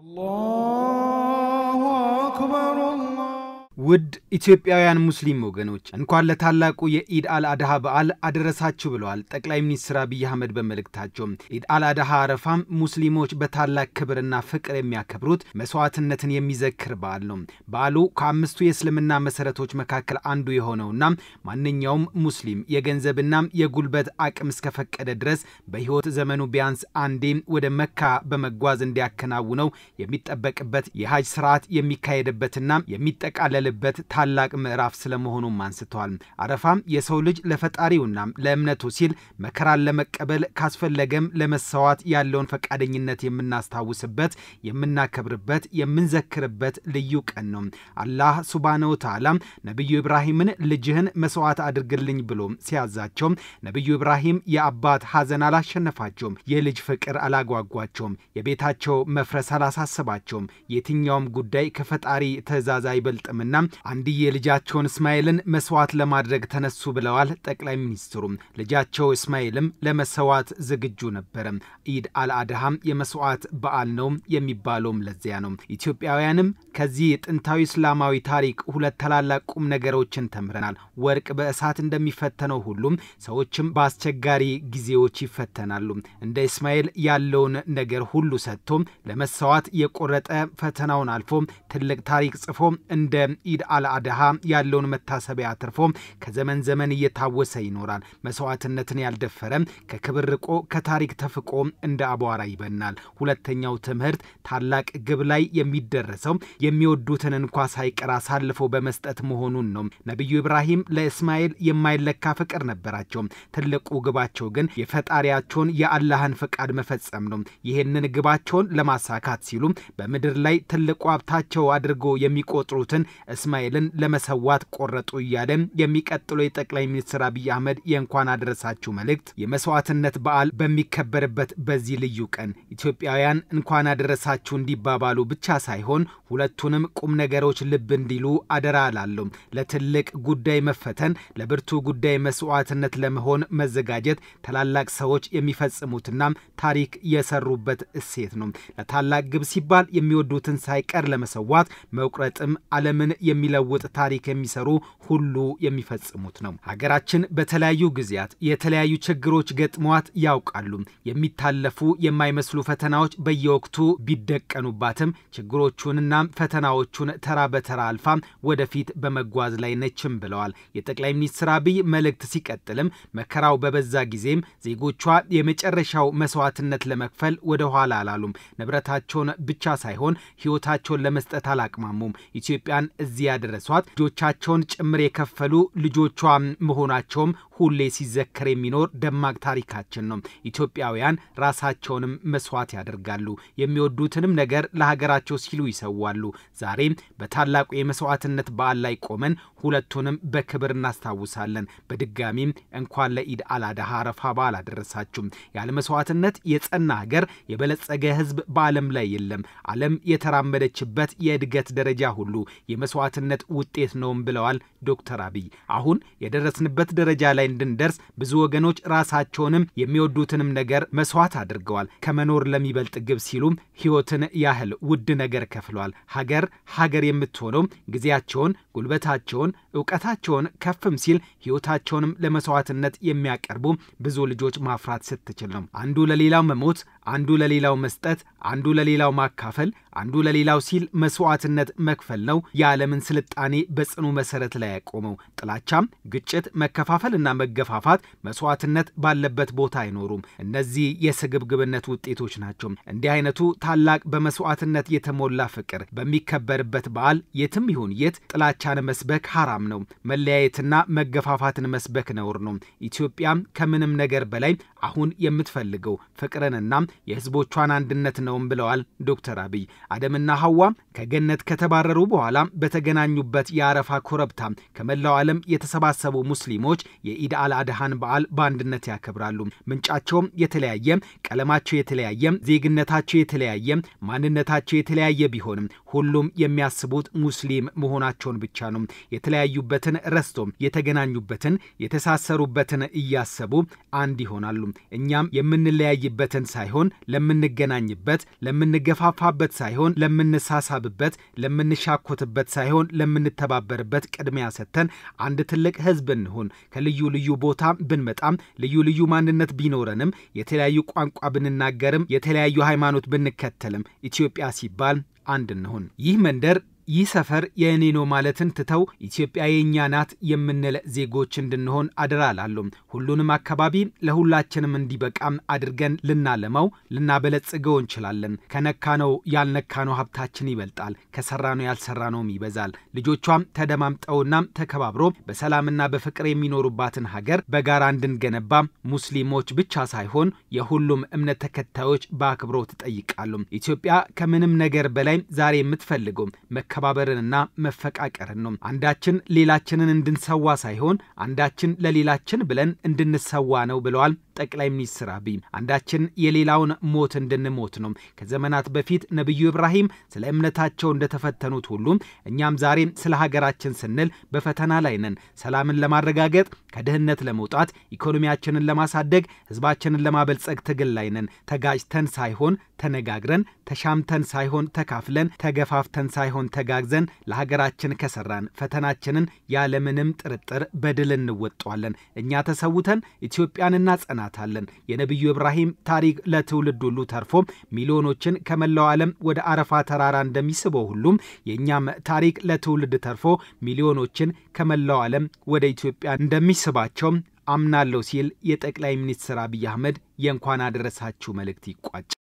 الله ውድ ኢትዮጵያውያን ሙስሊም ወገኖች እንኳን ለታላቁ የኢድ አልአድሃ በዓል አደረሳችሁ ብለዋል ጠቅላይ ሚኒስትር አብይ አህመድ በመልእክታቸው። ኢድ አልአድሃ አረፋ ሙስሊሞች በታላቅ ክብርና ፍቅር የሚያከብሩት መስዋዕትነትን የሚዘክር በዓል ነው። በዓሉ ከአምስቱ የእስልምና መሰረቶች መካከል አንዱ የሆነውና ማንኛውም ሙስሊም የገንዘብና የጉልበት አቅም እስከፈቀደ ድረስ በህይወት ዘመኑ ቢያንስ አንዴ ወደ መካ በመጓዝ እንዲያከናውነው የሚጠበቅበት የሀጅ ስርዓት የሚካሄድበትና የሚጠቃለል የሚልበት ታላቅ ምዕራፍ ስለመሆኑም አንስተዋል። አረፋም የሰው ልጅ ለፈጣሪውና ለእምነቱ ሲል መከራን ለመቀበል ካስፈለገም ለመሰዋት ያለውን ፈቃደኝነት የምናስታውስበት፣ የምናከብርበት፣ የምንዘክርበት ልዩ ቀን ነው። አላህ ሱብሃነሁ ወተዓላ ነቢዩ ኢብራሂምን ልጅህን መስዋዕት አድርግልኝ ብሎ ሲያዛቸው ነቢዩ ኢብራሂም የአባት ሐዘን አላሸነፋቸውም፣ የልጅ ፍቅር አላጓጓቸውም፣ የቤታቸው መፍረስ አላሳሰባቸውም። የትኛውም ጉዳይ ከፈጣሪ ትእዛዝ አይበልጥምና አንድዬ ልጃቸውን እስማኤልን መስዋዕት ለማድረግ ተነሱ ብለዋል ጠቅላይ ሚኒስትሩ። ልጃቸው እስማኤልም ለመሰዋት ዝግጁ ነበረ። ኢድ አልአድሃም የመስዋዕት በዓል ነው የሚባለውም ለዚያ ነው። ኢትዮጵያውያንም ከዚህ ጥንታዊ እስላማዊ ታሪክ ሁለት ታላላቅ ቁም ነገሮችን ተምረናል። ወርቅ በእሳት እንደሚፈተነው ሁሉም ሰዎችም በአስቸጋሪ ጊዜዎች ይፈተናሉ። እንደ እስማኤል ያለውን ነገር ሁሉ ሰጥቶ ለመሰዋት የቆረጠ ፈተናውን አልፎ ትልቅ ታሪክ ጽፎ እንደ ኢድ አልአድሃ ያለውን መታሰቢያ አትርፎ ከዘመን ዘመን እየታወሰ ይኖራል። መስዋዕትነትን ያልደፈረም ከክብር ርቆ ከታሪክ ተፍቆ እንደ አቧራ ይበናል። ሁለተኛው ትምህርት ታላቅ ግብ ላይ የሚደረሰው የሚወዱትን እንኳ ሳይቀር አሳልፎ በመስጠት መሆኑን ነው። ነቢዩ ኢብራሂም ለእስማኤል የማይለካ ፍቅር ነበራቸው። ትልቁ ግባቸው ግን የፈጣሪያቸውን የአላህን ፍቃድ መፈጸም ነው። ይህንን ግባቸውን ለማሳካት ሲሉ በምድር ላይ ትልቁ ሀብታቸው አድርጎ የሚቆጥሩትን እስማኤልን ለመሰዋት ቆረጡ እያለ የሚቀጥለው የጠቅላይ ሚኒስትር አብይ አህመድ የእንኳን አደረሳችሁ መልእክት የመስዋዕትነት በዓል በሚከበርበት በዚህ ልዩ ቀን ኢትዮጵያውያን እንኳን አደረሳችሁ እንዲባባሉ ብቻ ሳይሆን ሁለቱንም ቁም ነገሮች ልብ እንዲሉ አደራ አላለሁ። ለትልቅ ጉዳይ መፈተን፣ ለብርቱ ጉዳይ መስዋዕትነት ለመሆን መዘጋጀት ታላላቅ ሰዎች የሚፈጽሙትና ታሪክ የሰሩበት እሴት ነው። ለታላቅ ግብ ሲባል የሚወዱትን ሳይቀር ለመሰዋት መቁረጥም ዓለምን የሚለውጥ ታሪክ የሚሰሩ ሁሉ የሚፈጽሙት ነው። ሀገራችን በተለያዩ ጊዜያት የተለያዩ ችግሮች ገጥመዋት ያውቃሉ። የሚታለፉ የማይመስሉ ፈተናዎች በየወቅቱ ቢደቀኑባትም ችግሮቹንና ፈተናዎቹን ተራ በተራ አልፋ ወደፊት በመጓዝ ላይ ነችም ብለዋል። የጠቅላይ ሚኒስትር አብይ መልእክት ሲቀጥልም መከራው በበዛ ጊዜም ዜጎቿ የመጨረሻው መስዋዕትነት ለመክፈል ወደ ኋላ አላሉም። ንብረታቸውን ብቻ ሳይሆን ህይወታቸውን ለመስጠት አላቅማሙም። ኢትዮጵያን እዚህ ያደረሷት ልጆቻቸውን ጭምር የከፈሉ ልጆቿ መሆናቸውም ሁሌ ሲዘከር የሚኖር ደማቅ ታሪካችን ነው። ኢትዮጵያውያን ራሳቸውንም መስዋዕት ያደርጋሉ። የሚወዱትንም ነገር ለሀገራቸው ሲሉ ይሰዋሉ። ዛሬም በታላቁ የመስዋዕትነት በዓል ላይ ቆመን ሁለቱንም በክብር እናስታውሳለን። በድጋሚም እንኳን ለኢድ አላዳሃ አረፋ በዓል አደረሳችሁ። ያለ መስዋዕትነት የጸና ሀገር፣ የበለጸገ ህዝብ በዓለም ላይ የለም። ዓለም የተራመደችበት የእድገት ደረጃ ሁሉ የመስዋዕትነት ውጤት ነውም ብለዋል ዶክተር አብይ። አሁን የደረስንበት ደረጃ ላይ እንድንደርስ ብዙ ወገኖች ራሳቸውንም የሚወዱትንም ነገር መስዋዕት አድርገዋል። ከመኖር ለሚበልጥ ግብ ሲሉም ህይወትን ያህል ውድ ነገር ከፍለዋል። ሀገር ሀገር የምትሆነው ጊዜያቸውን፣ ጉልበታቸውን ሳይሆን እውቀታቸውን ከፍም ሲል ሕይወታቸውንም ለመስዋዕትነት የሚያቀርቡ ብዙ ልጆች ማፍራት ስትችል ነው። አንዱ ለሌላው መሞት አንዱ ለሌላው መስጠት፣ አንዱ ለሌላው ማካፈል፣ አንዱ ለሌላው ሲል መስዋዕትነት መክፈል ነው የዓለምን ስልጣኔ በጽኑ መሰረት ላይ ያቆመው። ጥላቻም፣ ግጭት፣ መከፋፈልና መገፋፋት መስዋዕትነት ባለበት ቦታ አይኖሩም። እነዚህ የስግብግብነት ውጤቶች ናቸው። እንዲህ አይነቱ ታላቅ በመስዋዕትነት የተሞላ ፍቅር በሚከበርበት በዓል የትም ይሁን የት ጥላቻን መስበክ ሐራም ነው። መለያየትና መገፋፋትን መስበክ ነውር ነው። ኢትዮጵያም ከምንም ነገር በላይ አሁን የምትፈልገው ፍቅርንና የህዝቦቿን አንድነት ነውም ብለዋል ዶክተር አብይ። አደምና ሐዋም ከገነት ከተባረሩ በኋላ በተገናኙበት የአረፋ ኮረብታ ከመላው ዓለም የተሰባሰቡ ሙስሊሞች የኢድ አል አድሃን በዓል በአንድነት ያከብራሉ። ምንጫቸውም የተለያየ፣ ቀለማቸው የተለያየ፣ ዜግነታቸው የተለያየ፣ ማንነታቸው የተለያየ ቢሆንም ሁሉም የሚያስቡት ሙስሊም መሆናቸውን ብቻ ነው። የተለያዩበትን ረስቶም የተገናኙበትን የተሳሰሩበትን እያሰቡ አንድ ይሆናሉ። እኛም የምንለያይበትን ሳይሆን ሳይሆን ለምንገናኝበት፣ ለምንገፋፋበት ሳይሆን ለምንሳሳብበት፣ ለምንሻኮትበት ሳይሆን ለምንተባበርበት ቅድሚያ ሰጥተን አንድ ትልቅ ህዝብ እንሁን። ከልዩ ልዩ ቦታ ብንመጣም ልዩ ልዩ ማንነት ቢኖረንም የተለያዩ ቋንቋ ብንናገርም የተለያዩ ሃይማኖት ብንከተልም ኢትዮጵያ ሲባል አንድ እንሁን። ይህ መንደር ይህ ሰፈር የእኔ ነው ማለትን ትተው ኢትዮጵያ የእኛ ናት የምንል ዜጎች እንድንሆን አደራ ሁሉንም አካባቢ ለሁላችንም እንዲበቃም አድርገን ልናለመው ልናበለጽገው እንችላለን። ከነካነው ያልነካነው ሀብታችን ይበልጣል፣ ከሰራነው ያልሰራነውም ይበዛል። ልጆቿም ተደማምጠውና ተከባብሮ በሰላምና በፍቅር የሚኖሩባትን ሀገር በጋራ እንድንገነባ ሙስሊሞች ብቻ ሳይሆን የሁሉም እምነት ተከታዮች በአክብሮት ይጠይቃሉ። ኢትዮጵያ ከምንም ነገር በላይ ዛሬ የምትፈልገው መከ መከባበርንና መፈቃቀርን ነው። አንዳችን ሌላችንን እንድንሰዋ ሳይሆን አንዳችን ለሌላችን ብለን እንድንሰዋ ነው ብለዋል ጠቅላይ ሚኒስትር አብይ አንዳችን የሌላውን ሞት እንድንሞት ነው። ከዘመናት በፊት ነቢዩ ኢብራሂም ስለ እምነታቸው እንደተፈተኑት ሁሉ እኛም ዛሬ ስለ ሀገራችን ስንል በፈተና ላይ ነን። ሰላምን ለማረጋገጥ ከድህነት ለመውጣት ኢኮኖሚያችንን ለማሳደግ ህዝባችንን ለማበልጸግ ትግል ላይ ነን። ተጋጭተን ሳይሆን ተነጋግረን፣ ተሻምተን ሳይሆን ተካፍለን፣ ተገፋፍተን ሳይሆን ተጋግዘን ለሀገራችን ከሰራን ፈተናችንን ያለምንም ጥርጥር በድል እንወጣዋለን። እኛ ተሰውተን ኢትዮጵያን እናጸናት። እናያታለን። የነቢዩ ኢብራሂም ታሪክ ለትውልድ ሁሉ ተርፎ ሚሊዮኖችን ከመላው ዓለም ወደ አረፋ ተራራ እንደሚስበው ሁሉም የእኛም ታሪክ ለትውልድ ተርፎ ሚሊዮኖችን ከመላው ዓለም ወደ ኢትዮጵያ እንደሚስባቸው አምናለሁ ሲል የጠቅላይ ሚኒስትር አብይ አህመድ የእንኳን አደረሳችሁ መልእክት ይቋጫል።